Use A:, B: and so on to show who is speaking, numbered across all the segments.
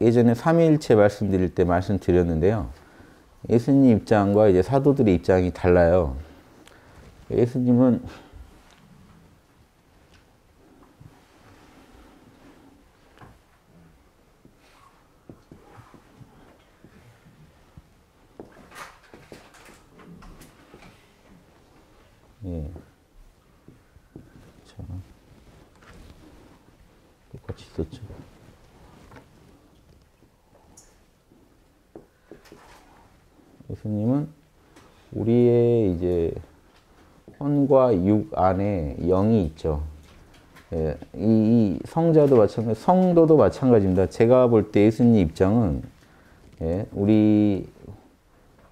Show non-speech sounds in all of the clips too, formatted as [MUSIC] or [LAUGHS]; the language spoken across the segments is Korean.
A: 예전에 삼위일체 말씀드릴 때 말씀드렸는데요. 예수님 입장과 이제 사도들의 입장이 달라요. 예수님은 있었죠. 예수님은 우리의 이제 혼과 육 안에 영이 있죠. 예, 이, 이, 성자도 마찬가지, 성도도 마찬가지입니다. 제가 볼 때 예수님 입장은 예, 우리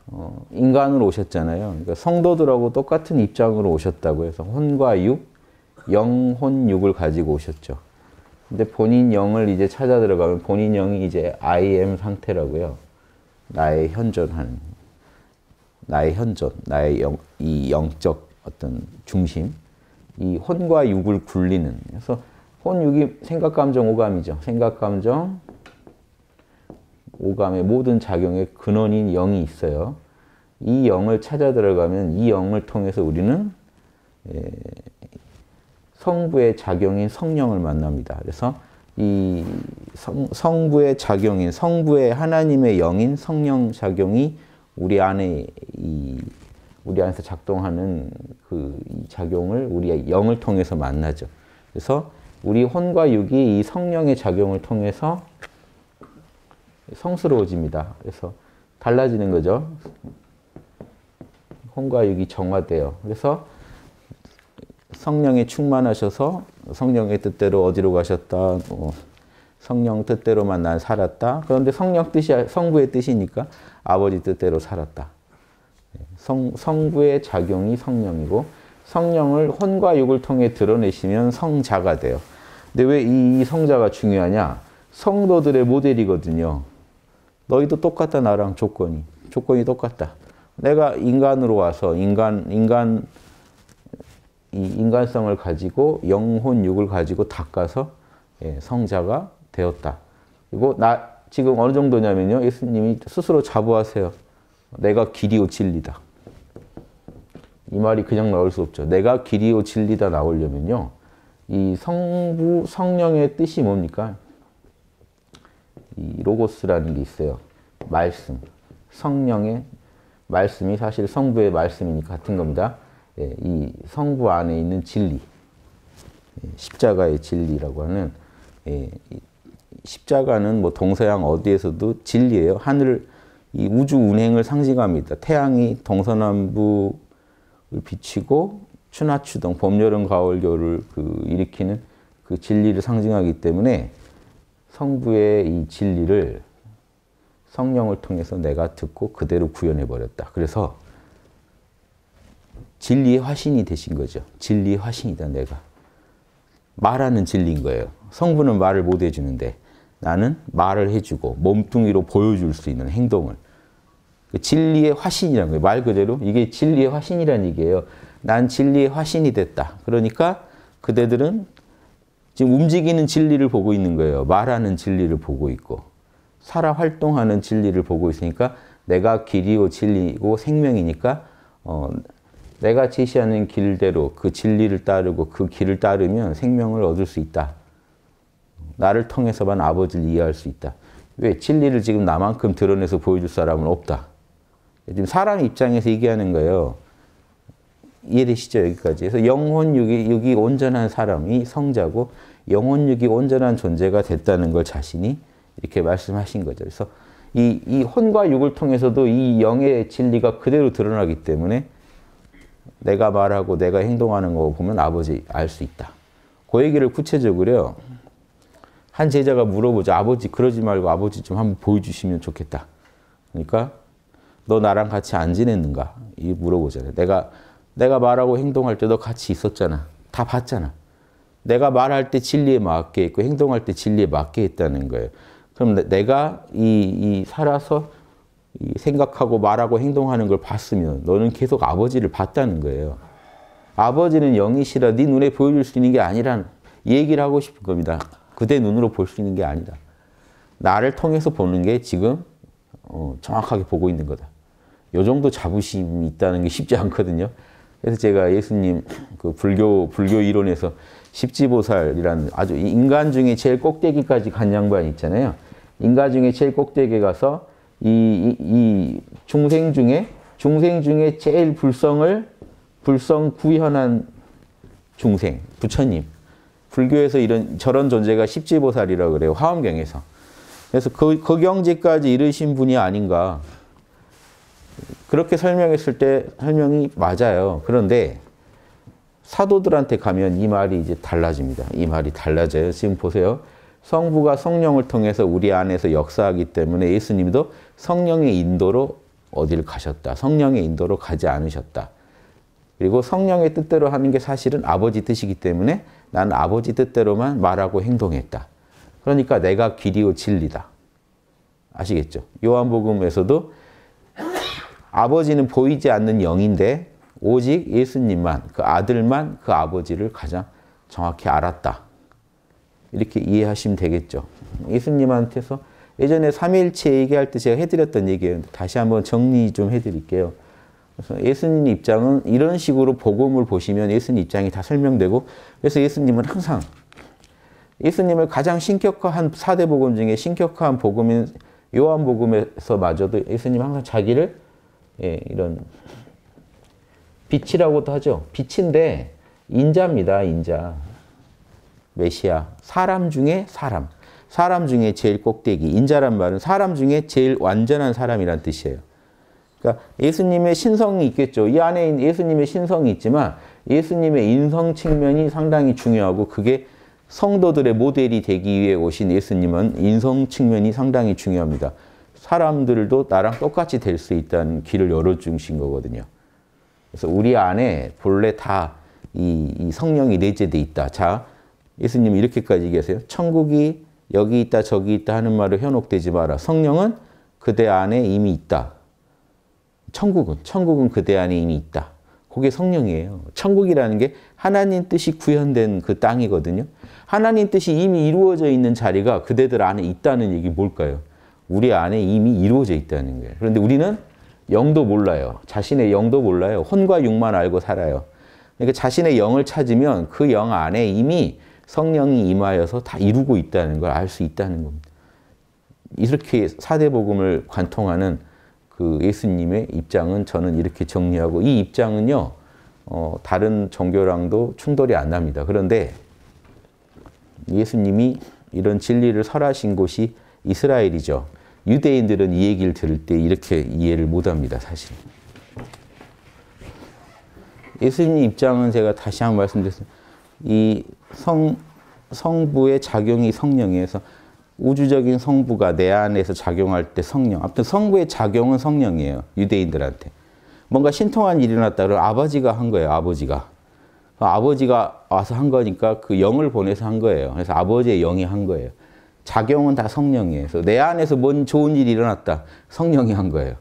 A: 어, 인간으로 오셨잖아요. 그러니까 성도들하고 똑같은 입장으로 오셨다고 해서 혼과 육, 영혼육을 가지고 오셨죠. 근데 본인 영을 이제 찾아 들어가면 본인 영이 이제 I am 상태라고요. 나의 현존하는 나의 현존, 나의 영, 이 영적 어떤 중심, 이 혼과 육을 굴리는. 그래서 혼, 육이 생각, 감정, 오감이죠. 생각, 감정, 오감의 모든 작용의 근원인 영이 있어요. 이 영을 찾아 들어가면 이 영을 통해서 우리는 예, 성부의 작용인 성령을 만납니다. 그래서 이 성, 성부의 작용인 성부의 하나님의 영인 성령 작용이 우리 안에 이 우리 안에서 작동하는 그 작용을 우리의 영을 통해서 만나죠. 그래서 우리 혼과 육이 이 성령의 작용을 통해서 성스러워집니다. 그래서 달라지는 거죠. 혼과 육이 정화돼요. 그래서 성령이 충만하셔서 성령의 뜻대로 어디로 가셨다. 뭐 성령 뜻대로만 난 살았다. 그런데 성령 뜻이 성부의 뜻이니까 아버지 뜻대로 살았다. 예, 성, 성부의 작용이 성령이고 성령을 혼과 육을 통해 드러내시면 성자가 돼요. 근데 왜 이 성자가 중요하냐? 성도들의 모델이거든요. 너희도 똑같다 나랑 조건이. 조건이 똑같다. 내가 인간으로 와서 인간 인간 이 인간성을 가지고 영혼육을 가지고 닦아서 예, 성자가 되었다. 그리고 나 지금 어느 정도냐면요. 예수님이 스스로 자부하세요. 내가 길이요 진리다. 이 말이 그냥 나올 수 없죠. 내가 길이요 진리다 나오려면요. 이 성부 성령의 뜻이 뭡니까? 이 로고스라는 게 있어요. 말씀. 성령의 말씀이 사실 성부의 말씀이니까 같은 겁니다. 예, 이 성부 안에 있는 진리, 예, 십자가의 진리라고 하는 예, 십자가는 뭐 동서양 어디에서도 진리예요. 하늘 이 우주 운행을 상징합니다. 태양이 동서남북을 비치고 추나추동 봄, 여름, 가을, 겨울을 그 일으키는 그 진리를 상징하기 때문에 성부의 이 진리를 성령을 통해서 내가 듣고 그대로 구현해 버렸다. 그래서 진리의 화신이 되신 거죠. 진리의 화신이다, 내가. 말하는 진리인 거예요. 성부는 말을 못 해주는데 나는 말을 해주고 몸뚱이로 보여줄 수 있는 행동을. 그 진리의 화신이란 거예요. 말 그대로 이게 진리의 화신이란 얘기예요. 난 진리의 화신이 됐다. 그러니까 그대들은 지금 움직이는 진리를 보고 있는 거예요. 말하는 진리를 보고 있고 살아 활동하는 진리를 보고 있으니까 내가 길이요 진리고 생명이니까 어, 내가 제시하는 길대로 그 진리를 따르고 그 길을 따르면 생명을 얻을 수 있다. 나를 통해서만 아버지를 이해할 수 있다. 왜? 진리를 지금 나만큼 드러내서 보여줄 사람은 없다. 지금 사람 입장에서 얘기하는 거예요. 이해되시죠? 여기까지. 그래서 영혼육이 육이 온전한 사람이 성자고 영혼육이 온전한 존재가 됐다는 걸 자신이 이렇게 말씀하신 거죠. 그래서 이, 이 혼과 육을 통해서도 이 영의 진리가 그대로 드러나기 때문에 내가 말하고 내가 행동하는 거 보면 아버지 알 수 있다. 그 얘기를 구체적으로요. 한 제자가 물어보자. 아버지 그러지 말고 아버지 좀 한번 보여주시면 좋겠다. 그러니까 너 나랑 같이 안 지냈는가? 이 물어보잖아요. 내가 내가 말하고 행동할 때 너 같이 있었잖아. 다 봤잖아. 내가 말할 때 진리에 맞게 했고 행동할 때 진리에 맞게 했다는 거예요. 그럼 내가 이, 이 살아서 생각하고 말하고 행동하는 걸 봤으면 너는 계속 아버지를 봤다는 거예요. 아버지는 영이시라 네 눈에 보여줄 수 있는 게 아니란 얘기를 하고 싶은 겁니다. 그대 눈으로 볼 수 있는 게 아니다. 나를 통해서 보는 게 지금 어, 정확하게 보고 있는 거다. 요 정도 자부심이 있다는 게 쉽지 않거든요. 그래서 제가 예수님 그 불교 불교 이론에서 십지보살이라는 아주 인간 중에 제일 꼭대기까지 간양반 있잖아요. 인간 중에 제일 꼭대기에 가서 이, 이, 이 중생 중에 중생 중에 제일 불성을 불성 구현한 중생 부처님 불교에서 이런 저런 존재가 십지보살이라 그래요 화엄경에서 그래서 그, 그 경지까지 이르신 분이 아닌가 그렇게 설명했을 때 설명이 맞아요 그런데 사도들한테 가면 이 말이 이제 달라집니다 이 말이 달라져요 지금 보세요 성부가 성령을 통해서 우리 안에서 역사하기 때문에 예수님도 성령의 인도로 어디를 가셨다. 성령의 인도로 가지 않으셨다. 그리고 성령의 뜻대로 하는 게 사실은 아버지 뜻이기 때문에 나는 아버지 뜻대로만 말하고 행동했다. 그러니까 내가 길이요 진리다. 아시겠죠? 요한복음에서도 아버지는 보이지 않는 영인데 오직 예수님만 그 아들만 그 아버지를 가장 정확히 알았다. 이렇게 이해하시면 되겠죠. 예수님한테서 예전에 삼일체 얘기할 때 제가 해드렸던 얘기예요. 다시 한번 정리 좀 해드릴게요. 그래서 예수님 입장은 이런 식으로 복음을 보시면 예수님 입장이 다 설명되고 그래서 예수님은 항상 예수님을 가장 신격화한 사대 복음 중에 신격화한 복음인 요한복음에서마저도 예수님 항상 자기를 예, 이런 빛이라고도 하죠. 빛인데 인자입니다. 인자. 메시아, 사람 중에 사람, 사람 중에 제일 꼭대기, 인자란 말은 사람 중에 제일 완전한 사람이란 뜻이에요. 그러니까 예수님의 신성이 있겠죠. 이 안에 예수님의 신성이 있지만 예수님의 인성 측면이 상당히 중요하고 그게 성도들의 모델이 되기 위해 오신 예수님은 인성 측면이 상당히 중요합니다. 사람들도 나랑 똑같이 될 수 있다는 길을 열어주신 거거든요. 그래서 우리 안에 본래 다 이 성령이 내재돼 있다. 자, 예수님이 렇게까지 얘기하세요. 천국이 여기 있다 저기 있다 하는 말을 현혹되지 마라. 성령은 그대 안에 이미 있다. 천국은 천국은 그대 안에 이미 있다. 그게 성령이에요. 천국이라는 게 하나님 뜻이 구현된 그 땅이거든요. 하나님 뜻이 이미 이루어져 있는 자리가 그대들 안에 있다는 얘기 뭘까요? 우리 안에 이미 이루어져 있다는 거예요. 그런데 우리는 영도 몰라요. 자신의 영도 몰라요. 혼과 육만 알고 살아요. 그러니까 자신의 영을 찾으면 그 영 안에 이미 성령이 임하여서 다 이루고 있다는 걸 알 수 있다는 겁니다. 이렇게 사대복음을 관통하는 그 예수님의 입장은 저는 이렇게 정리하고 이 입장은요, 어, 다른 종교랑도 충돌이 안 납니다. 그런데 예수님이 이런 진리를 설하신 곳이 이스라엘이죠. 유대인들은 이 얘기를 들을 때 이렇게 이해를 못 합니다, 사실. 예수님 입장은 제가 다시 한 번 말씀드렸습니다. 이 성, 성부의 작용이 성령이에서 우주적인 성부가 내 안에서 작용할 때 성령. 아무튼 성부의 작용은 성령이에요. 유대인들한테. 뭔가 신통한 일이 일어났다 그 아버지가 한 거예요. 아버지가. 아버지가 와서 한 거니까 그 영을 보내서 한 거예요. 그래서 아버지의 영이 한 거예요. 작용은 다 성령이에요. 서내 안에서 뭔 좋은 일이 일어났다. 성령이 한 거예요.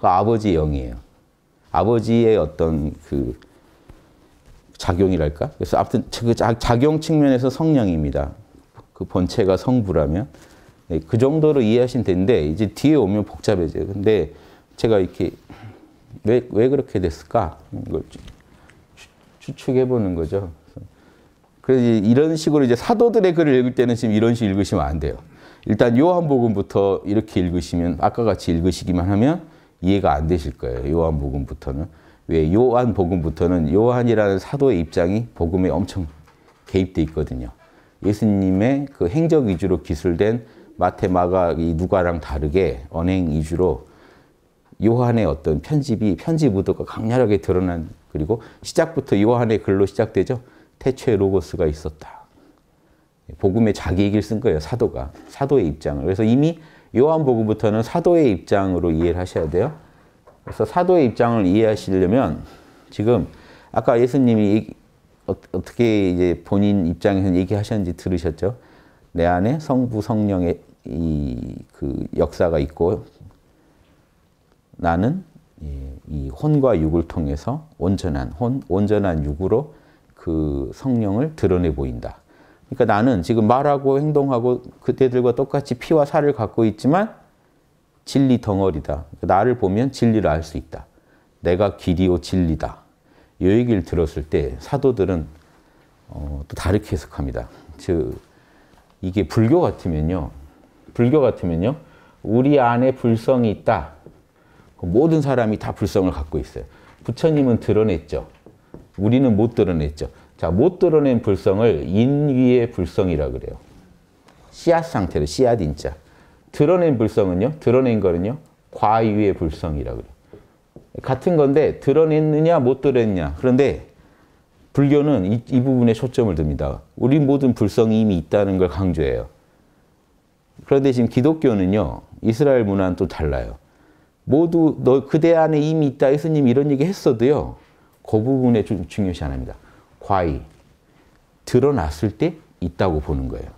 A: 그 아버지의 영이에요. 아버지의 어떤 그 작용이랄까? 그래서 아무튼 그 작용 측면에서 성령입니다. 그 본체가 성부라면 네, 그 정도로 이해하시면 되는데 이제 뒤에 오면 복잡해져요. 근데 제가 이렇게 왜, 왜 그렇게 됐을까? 이걸 추측해 보는 거죠. 그래서 이런 식으로 이제 사도들의 글을 읽을 때는 지금 이런 식으로 읽으시면 안 돼요. 일단 요한복음부터 이렇게 읽으시면 아까 같이 읽으시기만 하면 이해가 안 되실 거예요. 요한복음부터는. 왜 요한 복음부터는 요한이라는 사도의 입장이 복음에 엄청 개입돼 있거든요. 예수님의 그 행적 위주로 기술된 마테마가 이 누가랑 다르게 언행 위주로 요한의 어떤 편집이 편집 의도가 강렬하게 드러난 그리고 시작부터 요한의 글로 시작되죠. 태초에 로고스가 있었다. 복음의 자기 얘기를 쓴 거예요. 사도가 사도의 입장을. 그래서 이미 요한복음부터는 사도의 입장으로 이해를 하셔야 돼요. 그래서 사도의 입장을 이해하시려면 지금 아까 예수님이 어, 떻게 이제 본인 입장에서 얘기하셨는지 들으셨죠? 내 안에 성부 성령의 이 그 역사가 있고 나는 이 혼과 육을 통해서 온전한 혼, 온전한 육으로 그 성령을 드러내 보인다. 그러니까 나는 지금 말하고 행동하고 그때들과 똑같이 피와 살을 갖고 있지만 진리 덩어리다. 나를 보면 진리를 알 수 있다. 내가 길이요 진리다. 이 얘기를 들었을 때 사도들은 어, 또 다르게 해석합니다. 즉 이게 불교 같으면요. 불교 같으면요. 우리 안에 불성이 있다. 그 모든 사람이 다 불성을 갖고 있어요. 부처님은 드러냈죠. 우리는 못 드러냈죠. 자, 못 드러낸 불성을 인위의 불성이라 그래요. 씨앗 상태로 씨앗 인자. 드러낸 불성은요. 드러낸 거는요. 과유의 불성이라 그래요. 같은 건데 드러냈느냐 못 드러냈냐. 그런데 불교는 이, 이 부분에 초점을 둡니다. 우리 모든 불성이 이미 있다는 걸 강조해요. 그런데 지금 기독교는요. 이스라엘 문화는 또 달라요. 모두 너 그대 안에 이미 있다. 예수님 이런 얘기 했어도요. 그 부분에 중요시 안 합니다. 과히 드러났을 때 있다고 보는 거예요.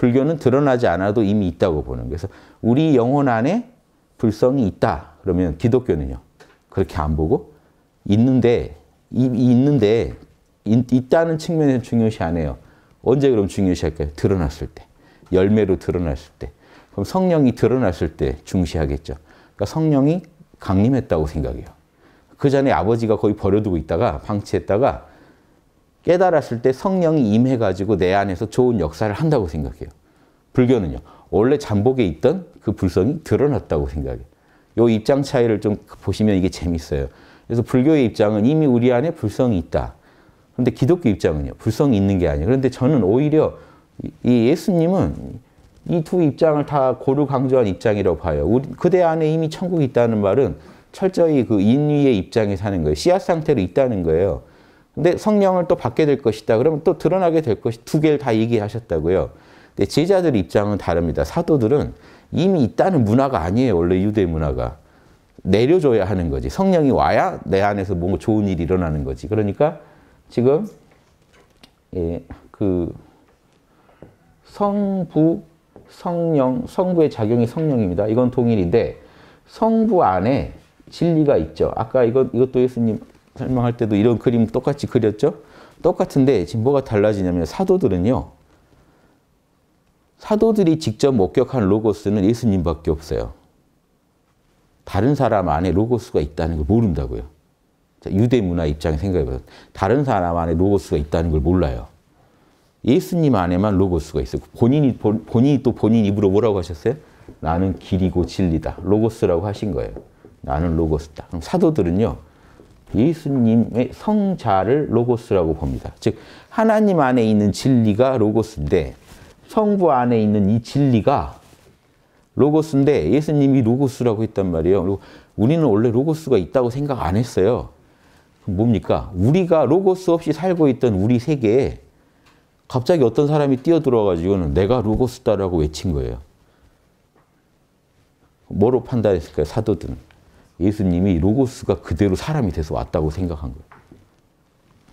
A: 불교는 드러나지 않아도 이미 있다고 보는 거예요. 그래서 우리 영혼 안에 불성이 있다. 그러면 기독교는요. 그렇게 안 보고 있는데 이, 있는데 있, 다는 측면에서 중요시 안 해요. 언제 그럼 중요시할까요? 드러났을 때. 열매로 드러났을 때. 그럼 성령이 드러났을 때 중시하겠죠. 그러니까 성령이 강림했다고 생각해요. 그 전에 아버지가 거의 버려두고 있다가 방치했다가 깨달았을 때 성령이 임해가지고 내 안에서 좋은 역사를 한다고 생각해요. 불교는요. 원래 잠복에 있던 그 불성이 드러났다고 생각해요. 요 입장 차이를 좀 보시면 이게 재밌어요. 그래서 불교의 입장은 이미 우리 안에 불성이 있다. 그런데 기독교 입장은요. 불성이 있는 게 아니에요. 그런데 저는 오히려 이 예수님은 이 두 입장을 다 고루 강조한 입장이라고 봐요. 우리, 그대 안에 이미 천국이 있다는 말은 철저히 그 인위의 입장에 사는 거예요. 씨앗 상태로 있다는 거예요. 근데 성령을 또 받게 될 것이다. 그러면 또 드러나게 될 것이 두 개를 다 얘기하셨다고요. 근데 제자들 입장은 다릅니다. 사도들은 이미 있다는 문화가 아니에요. 원래 유대 문화가. 내려줘야 하는 거지. 성령이 와야 내 안에서 뭔가 좋은 일이 일어나는 거지. 그러니까 지금 예, 그 성부, 성령, 성부의 작용이 성령입니다. 이건 동일인데 성부 안에 진리가 있죠. 아까 이것, 이것도 예수님 설명할 때도 이런 그림 똑같이 그렸죠? 똑같은데 지금 뭐가 달라지냐면 사도들은요. 사도들이 직접 목격한 로고스는 예수님밖에 없어요. 다른 사람 안에 로고스가 있다는 걸 모른다고요. 유대 문화 입장에 생각해보세요. 다른 사람 안에 로고스가 있다는 걸 몰라요. 예수님 안에만 로고스가 있어요. 본인이, 본, 본인이 또 본인 입으로 뭐라고 하셨어요? 나는 길이고 진리다. 로고스라고 하신 거예요. 나는 로고스다. 그럼 사도들은요. 예수님의 성자를 로고스라고 봅니다. 즉 하나님 안에 있는 진리가 로고스인데 성부 안에 있는 이 진리가 로고스인데 예수님이 로고스라고 했단 말이에요. 그리고 우리는 원래 로고스가 있다고 생각 안 했어요. 뭡니까? 우리가 로고스 없이 살고 있던 우리 세계에 갑자기 어떤 사람이 뛰어들어가지고는 내가 로고스다라고 외친 거예요. 뭐로 판단했을까요? 사도들 예수님이 로고스가 그대로 사람이 돼서 왔다고 생각한 거예요.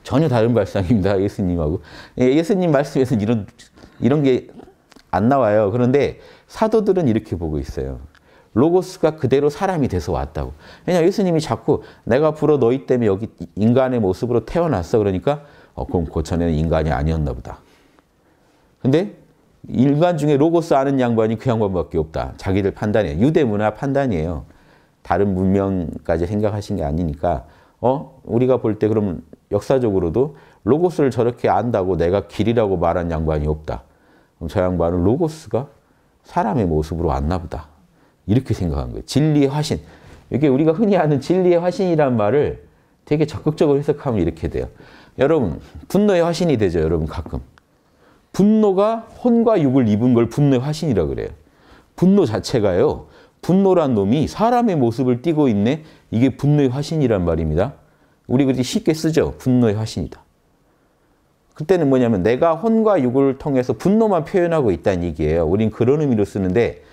A: 전혀 다른 발상입니다. 예수님하고. 예, 예수님 말씀에서는 이런, 이런 게 안 나와요. 그런데 사도들은 이렇게 보고 있어요. 로고스가 그대로 사람이 돼서 왔다고. 왜냐 예수님이 자꾸 내가 불어 너희 때문에 여기 인간의 모습으로 태어났어. 그러니까 어, 그럼 고천에는 인간이 아니었나 보다. 근데 인간 중에 로고스 아는 양반이 그 양반밖에 없다. 자기들 판단이에요. 유대 문화 판단이에요. 다른 문명까지 생각하신 게 아니니까 어 우리가 볼 때 그러면 역사적으로도 로고스를 저렇게 안다고 내가 길이라고 말한 양반이 없다. 그럼 저 양반은 로고스가 사람의 모습으로 왔나 보다. 이렇게 생각한 거예요. 진리의 화신. 이게 우리가 흔히 아는 진리의 화신이란 말을 되게 적극적으로 해석하면 이렇게 돼요. 여러분, 분노의 화신이 되죠, 여러분 가끔. 분노가 혼과 육을 입은 걸 분노의 화신이라 고 그래요. 분노 자체가요. 분노란 놈이 사람의 모습을 띠고 있네. 이게 분노의 화신이란 말입니다. 우리 그렇게 쉽게 쓰죠. 분노의 화신이다. 그때는 뭐냐면 내가 혼과 육을 통해서 분노만 표현하고 있다는 얘기예요. 우린 그런 의미로 쓰는데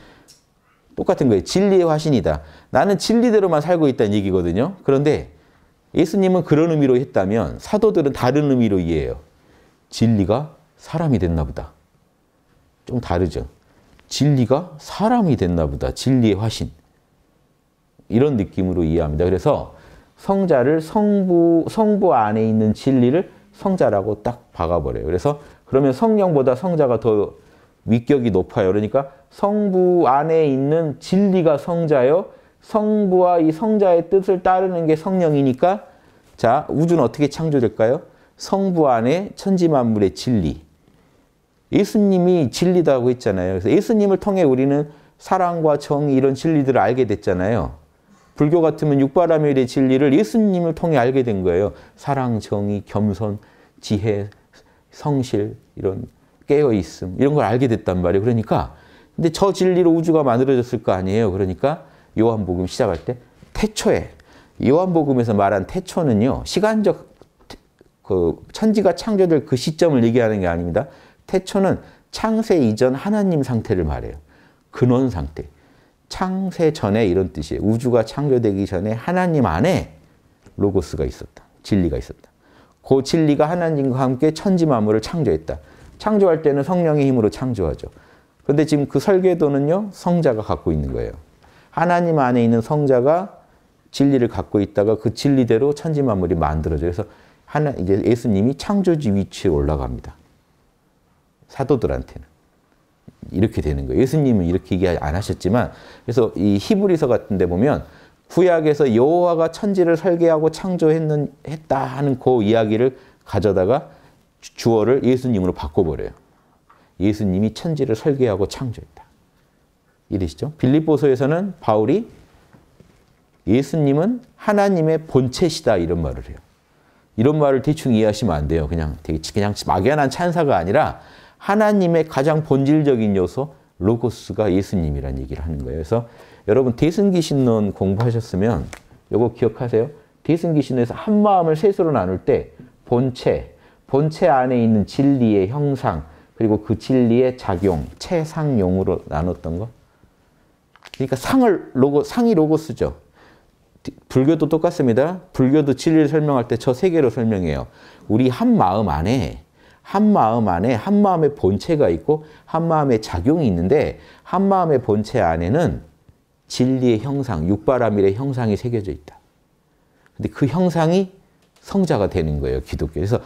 A: 똑같은 거예요. 진리의 화신이다. 나는 진리대로만 살고 있다는 얘기거든요. 그런데 예수님은 그런 의미로 했다면 사도들은 다른 의미로 이해해요. 진리가 사람이 됐나 보다. 좀 다르죠. 진리가 사람이 됐나 보다. 진리의 화신. 이런 느낌으로 이해합니다. 그래서 성자를 성부, 성부 안에 있는 진리를 성자라고 딱 박아버려요. 그래서 그러면 성령보다 성자가 더 위격이 높아요. 그러니까 성부 안에 있는 진리가 성자요. 성부와 이 성자의 뜻을 따르는 게 성령이니까 자, 우주는 어떻게 창조될까요? 성부 안에 천지만물의 진리. 예수님이 진리다고 했잖아요. 그래서 예수님을 통해 우리는 사랑과 정의 이런 진리들을 알게 됐잖아요. 불교 같으면 육바라밀의 진리를 예수님을 통해 알게 된 거예요. 사랑, 정의, 겸손, 지혜, 성실 이런 깨어있음 이런 걸 알게 됐단 말이에요. 그러니까 근데 저 진리로 우주가 만들어졌을 거 아니에요. 그러니까 요한복음 시작할 때 태초에 요한복음에서 말한 태초는요. 시간적 그 천지가 창조될 그 시점을 얘기하는 게 아닙니다. 태초는 창세 이전 하나님 상태를 말해요. 근원 상태. 창세 전에 이런 뜻이에요. 우주가 창조되기 전에 하나님 안에 로고스가 있었다. 진리가 있었다. 그 진리가 하나님과 함께 천지 만물을 창조했다. 창조할 때는 성령의 힘으로 창조하죠. 그런데 지금 그 설계도는요. 성자가 갖고 있는 거예요. 하나님 안에 있는 성자가 진리를 갖고 있다가 그 진리대로 천지 만물이 만들어져. 서 하나 이제 예수님이 창조주 위치에 올라갑니다. 사도들한테는. 이렇게 되는 거예요. 예수님은 이렇게 얘기 안 하셨지만 그래서 이 히브리서 같은 데 보면 구약에서 여호와가 천지를 설계하고 창조했는 했다 하는 그 이야기를 가져다가 주어를 예수님으로 바꿔버려요. 예수님이 천지를 설계하고 창조했다. 이해시죠 빌립보서에서는 바울이 예수님은 하나님의 본체시다 이런 말을 해요. 이런 말을 대충 이해하시면 안 돼요. 그냥 되게 그냥 막연한 찬사가 아니라 하나님의 가장 본질적인 요소 로고스가 예수님이라는 얘기를 하는 거예요. 그래서 여러분 대승기신론 공부하셨으면 요거 기억하세요. 대승기신론에서 한 마음을 셋으로 나눌 때 본체, 본체 안에 있는 진리의 형상, 그리고 그 진리의 작용, 체상용으로 나눴던 거. 그러니까 상을 로고 상이 로고스죠. 불교도 똑같습니다. 불교도 진리를 설명할 때 저 세 개로 설명해요. 우리 한 마음 안에 한 마음 안에 한 마음의 본체가 있고 한 마음의 작용이 있는데 한 마음의 본체 안에는 진리의 형상, 육바라밀의 형상이 새겨져 있다. 근데 그 형상이 성자가 되는 거예요, 기독교. 그래서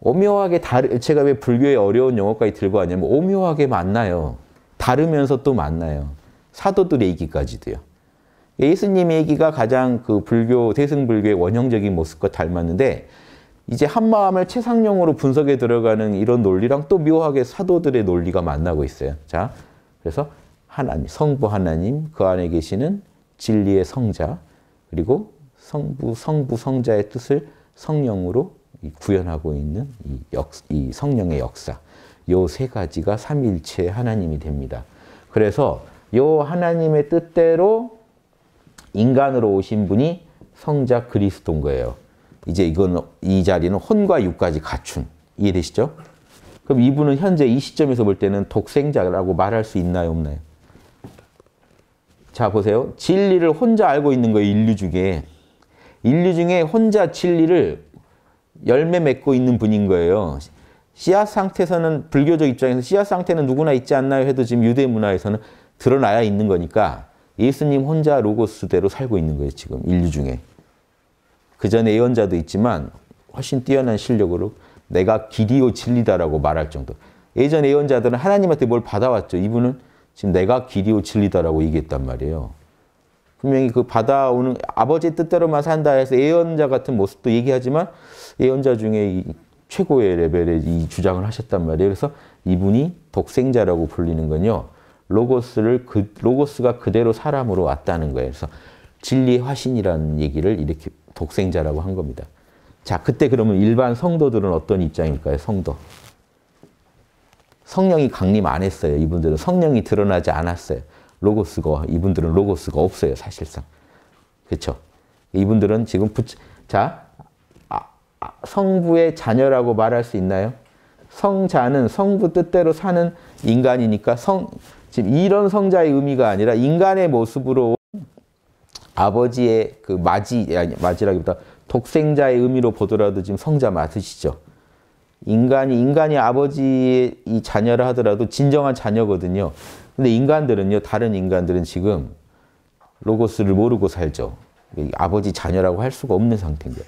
A: 오묘하게 다르, 제가 왜 불교의 어려운 용어까지 들고 왔냐면 오묘하게 만나요. 다르면서 또 만나요. 사도들의 얘기까지도요. 예수님의 얘기가 가장 그 불교, 대승불교의 원형적인 모습과 닮았는데 이제 한마음을 최상령으로 분석에 들어가는 이런 논리랑 또 묘하게 사도들의 논리가 만나고 있어요. 자, 그래서 하나님, 성부 하나님, 그 안에 계시는 진리의 성자, 그리고 성부, 성부 성자의 뜻을 성령으로 구현하고 있는 이, 역, 이 성령의 역사. 요 세 가지가 삼일체 하나님이 됩니다. 그래서 요 하나님의 뜻대로 인간으로 오신 분이 성자 그리스도인 거예요. 이제 이건 이 자리는 혼과 육까지 갖춘 이해되시죠? 그럼 이분은 현재 이 시점에서 볼 때는 독생자라고 말할 수 있나요 없나요? 자 보세요. 진리를 혼자 알고 있는 거예요. 인류 중에. 인류 중에 혼자 진리를 열매 맺고 있는 분인 거예요. 씨앗 상태에서는 불교적 입장에서 씨앗 상태는 누구나 있지 않나요 해도 지금 유대 문화에서는 드러나야 있는 거니까 예수님 혼자 로고스대로 살고 있는 거예요. 지금 인류 중에. 그 전에 예언자도 있지만 훨씬 뛰어난 실력으로 내가 길이요 진리다라고 말할 정도. 예전 예언자들은 하나님한테 뭘 받아왔죠. 이분은 지금 내가 길이요 진리다라고 얘기했단 말이에요. 분명히 그 받아오는 아버지 뜻대로만 산다 해서 예언자 같은 모습도 얘기하지만 예언자 중에 최고의 레벨의 이 주장을 하셨단 말이에요. 그래서 이분이 독생자라고 불리는건요 로고스를 그 로고스가 그대로 사람으로 왔다는 거예요. 그래서 진리의 화신이라는 얘기를 이렇게 독생자라고 한 겁니다. 자, 그때 그러면 일반 성도들은 어떤 입장일까요? 성도. 성령이 강림 안 했어요. 이분들은 성령이 드러나지 않았어요. 로고스가 이분들은 로고스가 없어요, 사실상. 그렇죠? 이분들은 지금 부 자, 아, 아, 성부의 자녀라고 말할 수 있나요? 성자는 성부 뜻대로 사는 인간이니까 성 지금 이런 성자의 의미가 아니라 인간의 모습으로 아버지의 그 마지, 아니, 맞이라기보다 독생자의 의미로 보더라도 지금 성자 맞으시죠. 인간이, 인간이 아버지의 이 자녀라 하더라도 진정한 자녀거든요. 근데 인간들은요, 다른 인간들은 지금 로고스를 모르고 살죠. 아버지 자녀라고 할 수가 없는 상태인 거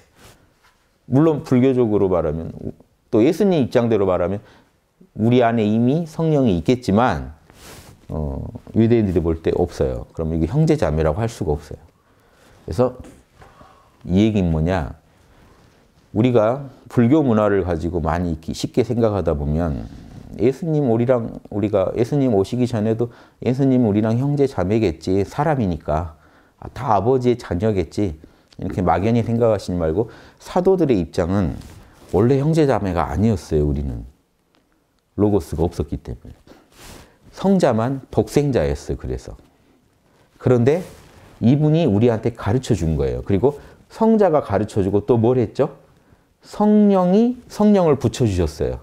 A: 물론 불교적으로 말하면 또 예수님 입장대로 말하면 우리 안에 이미 성령이 있겠지만 어, 유대인들이 볼 때 없어요. 그럼 이게 형제자매라고 할 수가 없어요. 그래서 이 얘기는 뭐냐? 우리가 불교 문화를 가지고 많이 쉽게 생각하다 보면 예수님 우리랑 우리가 예수님 오시기 전에도 예수님 우리랑 형제 자매겠지 사람이니까 아, 다 아버지의 자녀겠지 이렇게 막연히 생각하시지 말고 사도들의 입장은 원래 형제 자매가 아니었어요 우리는 로고스가 없었기 때문에 성자만 독생자였어요 그래서 그런데 이분이 우리한테 가르쳐 준 거예요. 그리고 성자가 가르쳐 주고 또 뭘 했죠? 성령이 성령을 붙여 주셨어요.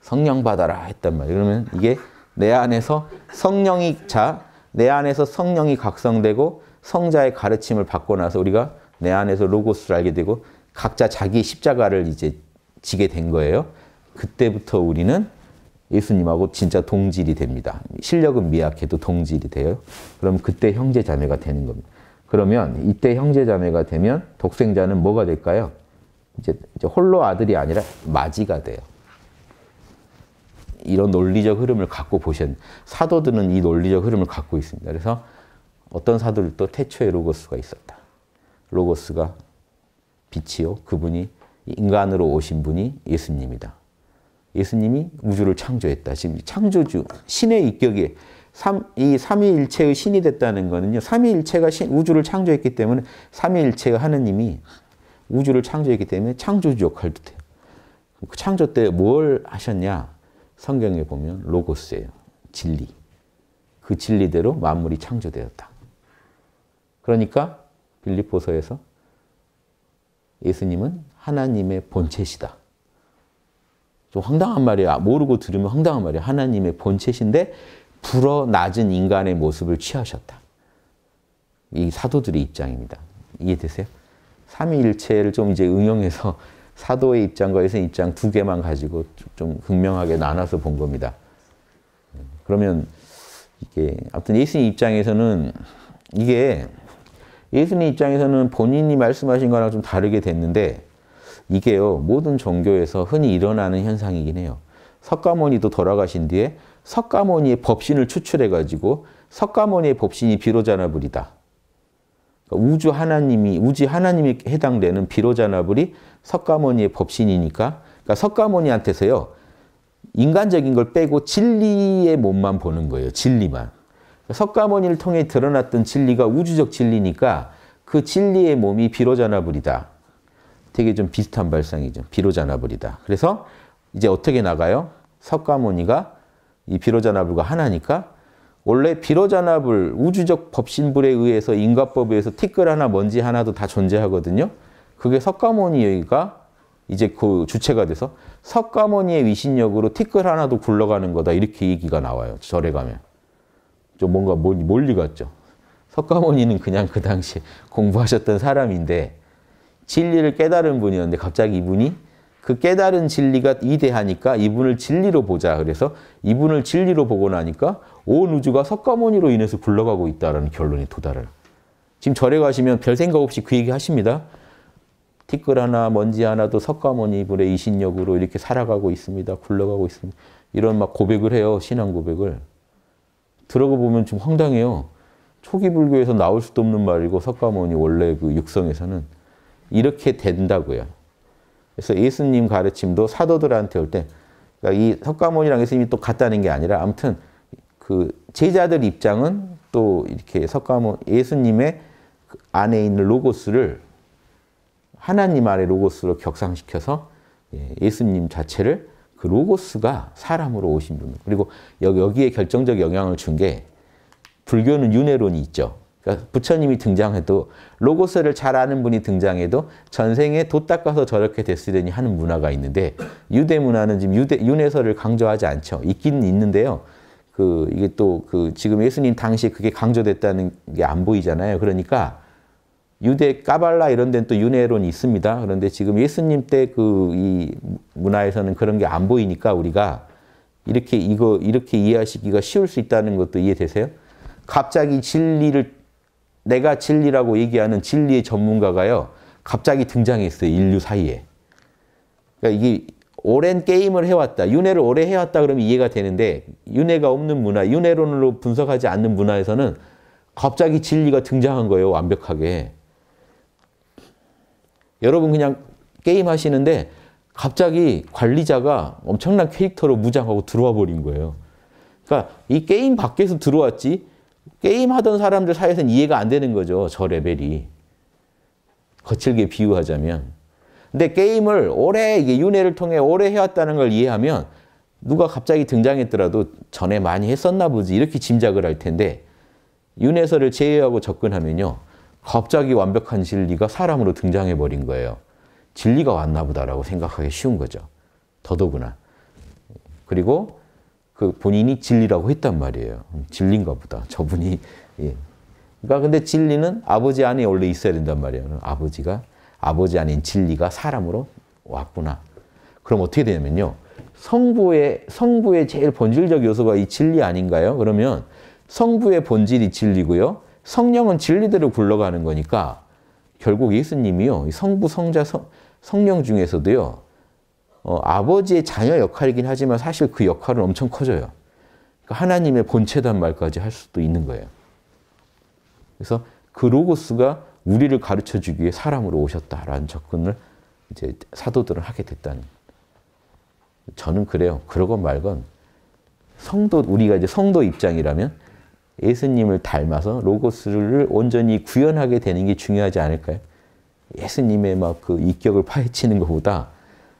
A: 성령 받아라 했단 말이에요. 그러면 이게 내 안에서 성령이 자, 내 안에서 성령이 각성되고 성자의 가르침을 받고 나서 우리가 내 안에서 로고스를 알게 되고 각자 자기 십자가를 이제 지게 된 거예요. 그때부터 우리는 예수님하고 진짜 동질이 됩니다. 실력은 미약해도 동질이 돼요. 그럼 그때 형제 자매가 되는 겁니다. 그러면 이때 형제 자매가 되면 독생자는 뭐가 될까요? 이제, 이제 홀로 아들이 아니라 마지가 돼요. 이런 논리적 흐름을 갖고 보셨 사도들은 이 논리적 흐름을 갖고 있습니다. 그래서 어떤 사도들도 태초에 로고스가 있었다. 로고스가 빛이요. 그분이 인간으로 오신 분이 예수님이다. 예수님이 우주를 창조했다. 지금 창조주, 신의 입격이 삼, 이 삼위일체의 신이 됐다는 거는요. 삼위일체가 신, 우주를 창조했기 때문에 삼위일체의 하느님이 우주를 창조했기 때문에 창조주 역할도 돼요. 그 창조 때 뭘 하셨냐? 성경에 보면 로고스예요. 진리. 그 진리대로 만물이 창조되었다. 그러니까 빌립보서에서 예수님은 하나님의 본체시다. 좀 황당한 말이야. 모르고 들으면 황당한 말이야. 하나님의 본체신데 불어 낮은 인간의 모습을 취하셨다. 이 사도들의 입장입니다. 이해되세요? 삼위일체를 좀 이제 응용해서 [LAUGHS] 사도의 입장과 예수의 입장 두 개만 가지고 좀 극명하게 나눠서 본 겁니다. 그러면 이게 아무튼 예수님 입장에서는 이게 예수님 입장에서는 본인이 말씀하신 거랑 좀 다르게 됐는데 이게요 모든 종교에서 흔히 일어나는 현상이긴 해요. 석가모니도 돌아가신 뒤에 석가모니의 법신을 추출해가지고 석가모니의 법신이 비로자나불이다. 그러니까 우주 하나님이 우주 하나님이 해당되는 비로자나불이 석가모니의 법신이니까 그러니까 석가모니한테서요 인간적인 걸 빼고 진리의 몸만 보는 거예요. 진리만. 석가모니를 통해 드러났던 진리가 우주적 진리니까 그 진리의 몸이 비로자나불이다. 되게 좀 비슷한 발상이죠. 비로자나불이다. 그래서 이제 어떻게 나가요? 석가모니가 이 비로자나불과 하나니까 원래 비로자나불 우주적 법신불에 의해서 인과법에 의해서 티끌 하나 먼지 하나도 다 존재하거든요. 그게 석가모니 여기가 이제 그 주체가 돼서 석가모니의 위신력으로 티끌 하나도 굴러가는 거다 이렇게 얘기가 나와요. 절에 가면 좀 뭔가 멀리 갔죠. 석가모니는 그냥 그 당시 공부하셨던 사람인데 진리를 깨달은 분이었는데 갑자기 이분이 그 깨달은 진리가 이대하니까 이분을 진리로 보자. 그래서 이분을 진리로 보고 나니까 온 우주가 석가모니로 인해서 굴러가고 있다라는 결론이 도달을. 지금 절에 가시면 별 생각 없이 그 얘기 하십니다. 티끌 하나, 먼지 하나도 석가모니 불의 이신력으로 이렇게 살아가고 있습니다. 굴러가고 있습니다. 이런 막 고백을 해요. 신앙 고백을. 들어가 보면 좀 황당해요. 초기 불교에서 나올 수도 없는 말이고 석가모니 원래 그 육성에서는 이렇게 된다고요. 그래서 예수님 가르침도 사도들한테 올 때, 그러니까 이 석가모니랑 예수님이 또 같다는 게 아니라, 아무튼 그 제자들 입장은 또 이렇게 석가모 예수님의 그 안에 있는 로고스를 하나님 안의 로고스로 격상시켜서 예, 예수님 자체를 그 로고스가 사람으로 오신 분. 그리고 여기에 결정적 영향을 준 게 불교는 윤회론이 있죠. 그러니까 부처님이 등장해도 로고스를 잘 아는 분이 등장해도 전생에 도 닦아서 저렇게 됐으려니 하는 문화가 있는데 유대 문화는 지금 유대 윤회설을 강조하지 않죠. 있긴 있는데요. 그 이게 또 그 지금 예수님 당시 그게 강조됐다는 게 안 보이잖아요. 그러니까 유대 까발라 이런 데는 또 윤회론이 있습니다. 그런데 지금 예수님 때 그 이 문화에서는 그런 게 안 보이니까 우리가 이렇게 이거 이렇게 이해하시기가 쉬울 수 있다는 것도 이해되세요? 갑자기 진리를 내가 진리라고 얘기하는 진리의 전문가가요. 갑자기 등장했어요. 인류 사이에. 그러니까 이게 오랜 게임을 해왔다. 윤회를 오래 해왔다 그러면 이해가 되는데 윤회가 없는 문화, 윤회론으로 분석하지 않는 문화에서는 갑자기 진리가 등장한 거예요. 완벽하게. 여러분 그냥 게임 하시는데 갑자기 관리자가 엄청난 캐릭터로 무장하고 들어와 버린 거예요. 그러니까 이 게임 밖에서 들어왔지 게임하던 사람들 사이에서는 이해가 안 되는 거죠. 저 레벨이. 거칠게 비유하자면. 근데 게임을 오래, 이게 윤회를 통해 오래 해왔다는 걸 이해하면 누가 갑자기 등장했더라도 전에 많이 했었나 보지 이렇게 짐작을 할 텐데 윤회설을 제외하고 접근하면요. 갑자기 완벽한 진리가 사람으로 등장해버린 거예요. 진리가 왔나 보다라고 생각하기 쉬운 거죠. 더더구나. 그리고 그 본인이 진리라고 했단 말이에요. 진리인가 보다. 저분이. 예. 그러니까 근데 진리는 아버지 안에 원래 있어야 된단 말이에요. 아버지가 아버지 아닌 진리가 사람으로 왔구나. 그럼 어떻게 되냐면요. 성부의 성부의 제일 본질적 요소가 이 진리 아닌가요? 그러면 성부의 본질이 진리고요. 성령은 진리대로 굴러가는 거니까 결국 예수님이요. 성부, 성자, 성, 성령 중에서도요. 어, 아버지의 자녀 역할이긴 하지만 사실 그 역할은 엄청 커져요. 그러니까 하나님의 본체단 말까지 할 수도 있는 거예요. 그래서 그 로고스가 우리를 가르쳐 주기 위해 사람으로 오셨다라는 접근을 이제 사도들은 하게 됐다는. 저는 그래요. 그러건 말건 성도 우리가 이제 성도 입장이라면 예수님을 닮아서 로고스를 온전히 구현하게 되는 게 중요하지 않을까요? 예수님의 막그 이격을 파헤치는 것보다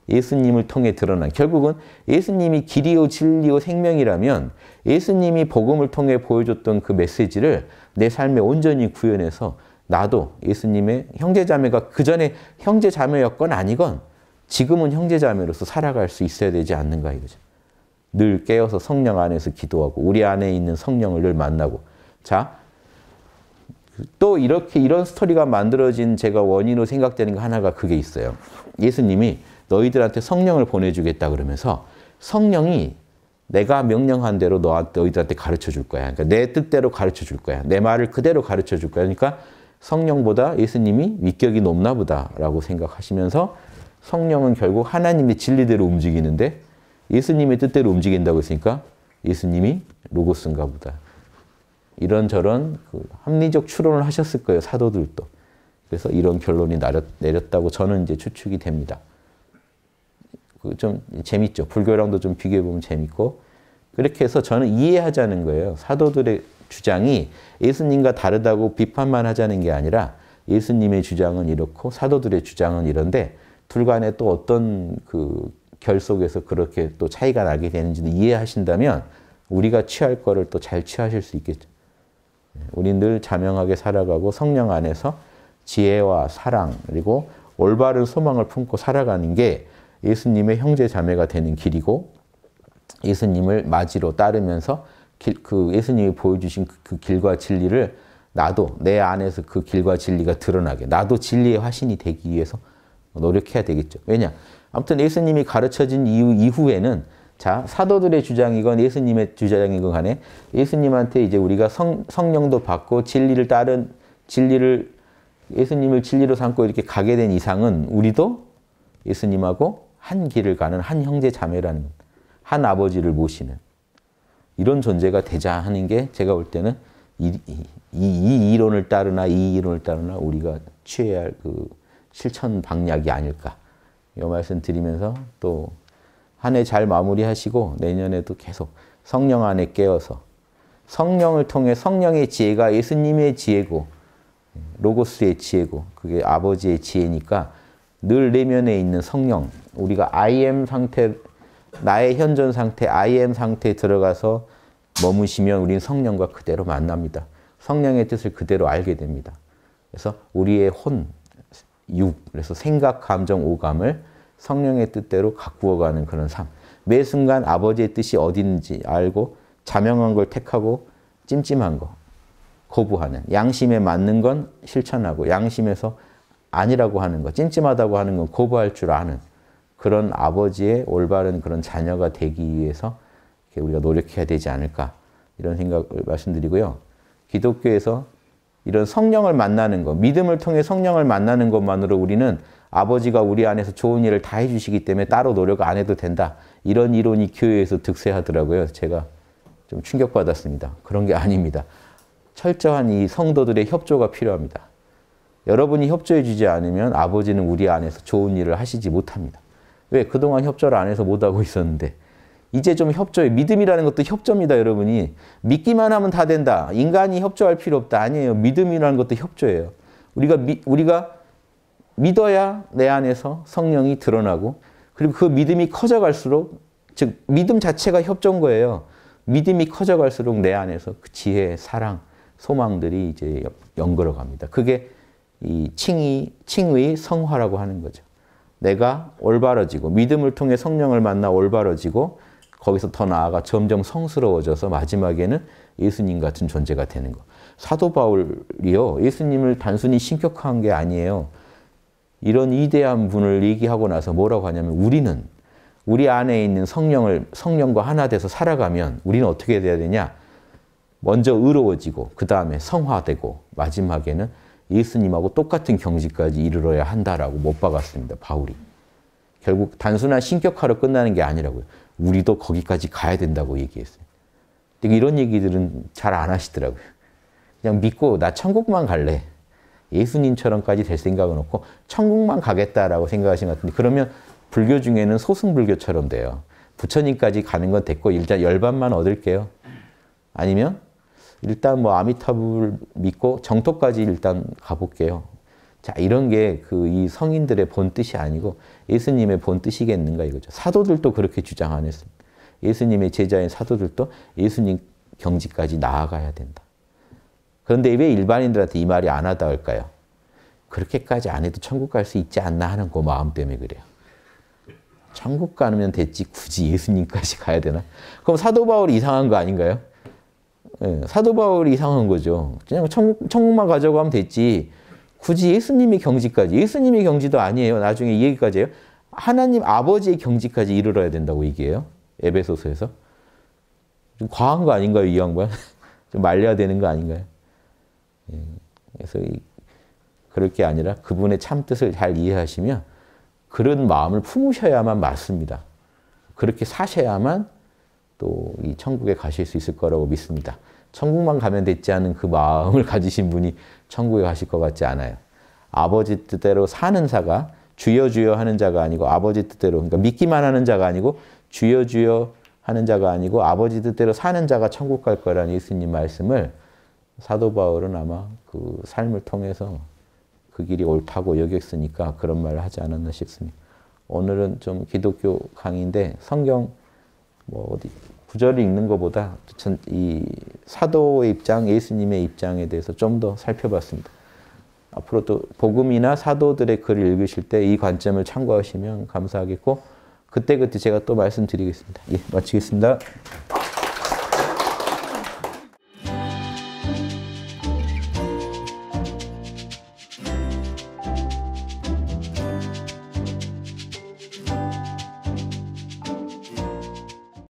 A: 예수님을 통해 드러난 결국은 예수님이 길이요 진리요 생명이라면 예수님이 복음을 통해 보여줬던 그 메시지를 내 삶에 온전히 구현해서 나도 예수님의 형제자매가 그 전에 형제자매였건 아니건 지금은 형제자매로서 살아갈 수 있어야 되지 않는가 이거죠. 늘 깨어서 성령 안에서 기도하고 우리 안에 있는 성령을 늘 만나고 자, 또 이렇게 이런 스토리가 만들어진 제가 원인으로 생각되는 거 하나가 그게 있어요. 예수님이 너희들한테 성령을 보내주겠다 그러면서 성령이 내가 명령한 대로 너한테 너희들한테 가르쳐 줄 거야. 그러니까 내 뜻대로 가르쳐 줄 거야. 내 말을 그대로 가르쳐 줄 거야. 그러니까 성령보다 예수님이 위격이 높나 보다라고 생각하시면서 성령은 결국 하나님의 진리대로 움직이는데 예수님의 뜻대로 움직인다고 했으니까 예수님이 로고스인가 보다. 이런저런 그 합리적 추론을 하셨을 거예요. 사도들도. 그래서 이런 결론이 내렸다고 저는 이제 추측이 됩니다. 그 좀 재밌죠. 불교랑도 좀 비교해 보면 재밌고 그렇게 해서 저는 이해하자는 거예요. 사도들의 주장이 예수님과 다르다고 비판만 하자는 게 아니라 예수님의 주장은 이렇고 사도들의 주장은 이런데 둘 간에 또 어떤 그 결속에서 그렇게 또 차이가 나게 되는지도 이해하신다면 우리가 취할 거를 또 잘 취하실 수 있겠죠. 우리 늘 자명하게 살아가고 성령 안에서 지혜와 사랑 그리고 올바른 소망을 품고 살아가는 게 예수님의 형제 자매가 되는 길이고 예수님을 맞이로 따르면서 길, 그 예수님이 보여주신 그, 그 길과 진리를 나도 내 안에서 그 길과 진리가 드러나게 나도 진리의 화신이 되기 위해서 노력해야 되겠죠. 왜냐? 아무튼 예수님이 가르쳐진 이후, 이후에는 자 사도들의 주장이건 예수님의 주장이건 간에 예수님한테 이제 우리가 성, 성령도 받고 진리를 따른 진리를 예수님을 진리로 삼고 이렇게 가게 된 이상은 우리도 예수님하고 한 길을 가는 한 형제 자매라는 한 아버지를 모시는 이런 존재가 되자 하는 게 제가 볼 때는 이, 이, 이 이론을 따르나 이 이론을 따르나 우리가 취해야 할 그 실천 방약이 아닐까 이 말씀 드리면서 또 한 해 잘 마무리하시고 내년에도 계속 성령 안에 깨어서 성령을 통해 성령의 지혜가 예수님의 지혜고 로고스의 지혜고 그게 아버지의 지혜니까 늘 내면에 있는 성령 우리가 IM 상태, 나의 현존 상태, IM 상태에 들어가서 머무시면 우리는 성령과 그대로 만납니다. 성령의 뜻을 그대로 알게 됩니다. 그래서 우리의 혼, 육, 그래서 생각, 감정, 오감을 성령의 뜻대로 가꾸어가는 그런 삶. 매 순간 아버지의 뜻이 어딘지 알고 자명한 걸 택하고 찜찜한 거 거부하는 양심에 맞는 건 실천하고 양심에서 아니라고 하는 거 찜찜하다고 하는 건 거부할 줄 아는 그런 아버지의 올바른 그런 자녀가 되기 위해서 우리가 노력해야 되지 않을까 이런 생각을 말씀드리고요. 기독교에서 이런 성령을 만나는 것, 믿음을 통해 성령을 만나는 것만으로 우리는 아버지가 우리 안에서 좋은 일을 다 해주시기 때문에 따로 노력 안 해도 된다. 이런 이론이 교회에서 득세하더라고요. 제가 좀 충격받았습니다. 그런 게 아닙니다. 철저한 이 성도들의 협조가 필요합니다. 여러분이 협조해 주지 않으면 아버지는 우리 안에서 좋은 일을 하시지 못합니다. 왜 그동안 협조를 안 해서 못하고 있었는데 이제 좀 협조해. 믿음이라는 것도 협조입니다, 여러분이. 믿기만 하면 다 된다. 인간이 협조할 필요 없다. 아니에요. 믿음이라는 것도 협조예요. 우리가 미, 우리가 믿어야 내 안에서 성령이 드러나고 그리고 그 믿음이 커져갈수록 즉 믿음 자체가 협조인 거예요. 믿음이 커져갈수록 내 안에서 그 지혜, 사랑, 소망들이 이제 연걸어 갑니다. 그게 이 칭의, 칭의 성화라고 하는 거죠. 내가 올바러지고 믿음을 통해 성령을 만나 올바러지고 거기서 더 나아가 점점 성스러워져서 마지막에는 예수님 같은 존재가 되는 거. 사도 바울이요. 예수님을 단순히 신격화한 게 아니에요. 이런 위대한 분을 얘기하고 나서 뭐라고 하냐면 우리는 우리 안에 있는 성령을 성령과 하나 돼서 살아가면 우리는 어떻게 돼야 되냐? 먼저 의로워지고 그 다음에 성화되고 마지막에는 예수님하고 똑같은 경지까지 이르러야 한다라고 못 박았습니다. 바울이. 결국 단순한 신격화로 끝나는 게 아니라고요. 우리도 거기까지 가야 된다고 얘기했어요. 근데 이런 얘기들은 잘 안 하시더라고요. 그냥 믿고 나 천국만 갈래. 예수님처럼까지 될 생각은 없고 천국만 가겠다라고 생각하신 것 같은데 그러면 불교 중에는 소승불교처럼 돼요. 부처님까지 가는 건 됐고 일단 열반만 얻을게요. 아니면 일단 뭐 아미타불 믿고 정토까지 일단 가볼게요. 자, 이런 게 그 이 성인들의 본 뜻이 아니고 예수님의 본 뜻이겠는가 이거죠. 사도들도 그렇게 주장 안 했습니다. 예수님의 제자인 사도들도 예수님 경지까지 나아가야 된다. 그런데 왜 일반인들한테 이 말이 안와다할까요 그렇게까지 안 해도 천국 갈 수 있지 않나 하는 그 마음 때문에 그래요. 천국 가면 됐지 굳이 예수님까지 가야 되나? 그럼 사도 바울이 이상한 거 아닌가요? 예, 사도 바울이 이상한 거죠. 그냥 천국, 천국만 가져가면 됐지. 굳이 예수님의 경지까지, 예수님의 경지도 아니에요. 나중에 이 얘기까지 해요. 하나님 아버지의 경지까지 이르러야 된다고 얘기해요. 에베소서에서. 좀 과한 거 아닌가요, 이 양반? [LAUGHS] 좀 말려야 되는 거 아닌가요? 예, 그래서 이, 그럴 게 아니라 그분의 참뜻을 잘 이해하시면 그런 마음을 품으셔야만 맞습니다. 그렇게 사셔야만 또이 천국에 가실 수 있을 거라고 믿습니다. 천국만 가면 됐지 않은 그 마음을 [LAUGHS] 가지신 분이 천국에 가실 것 같지 않아요. 아버지 뜻대로 사는 자가 주여 주여 하는 자가 아니고 아버지 뜻대로 그러니까 믿기만 하는 자가 아니고 주여 주여 하는 자가 아니고 아버지 뜻대로 사는 자가 천국 갈 거라는 예수님 말씀을 사도 바울은 아마 그 삶을 통해서 그 길이 옳다고 여겼으니까 그런 말을 하지 않았나 싶습니다. 오늘은 좀 기독교 강의인데 성경 뭐 어디 구절을 읽는 것보다 이 사도의 입장, 예수님의 입장에 대해서 좀 더 살펴봤습니다. 앞으로 또 복음이나 사도들의 글을 읽으실 때 이 관점을 참고하시면 감사하겠고 그때그때 제가 또 말씀드리겠습니다. 예, 마치겠습니다.